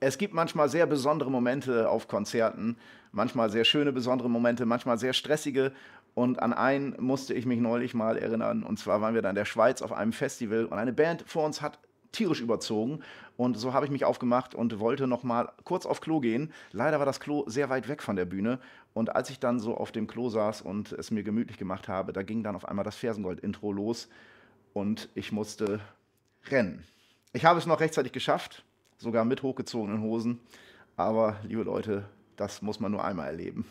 es gibt manchmal sehr besondere Momente auf Konzerten, manchmal sehr schöne besondere Momente, manchmal sehr stressige. Und an einen musste ich mich neulich mal erinnern. Und zwar waren wir dann in der Schweiz auf einem Festival und eine Band vor uns hat tierisch überzogen. Und so habe ich mich aufgemacht und wollte noch mal kurz auf Klo gehen. Leider war das Klo sehr weit weg von der Bühne. Und als ich dann so auf dem Klo saß und es mir gemütlich gemacht habe, da ging dann auf einmal das Fersengold-Intro los und ich musste rennen. Ich habe es noch rechtzeitig geschafft, sogar mit hochgezogenen Hosen. Aber liebe Leute, das muss man nur einmal erleben.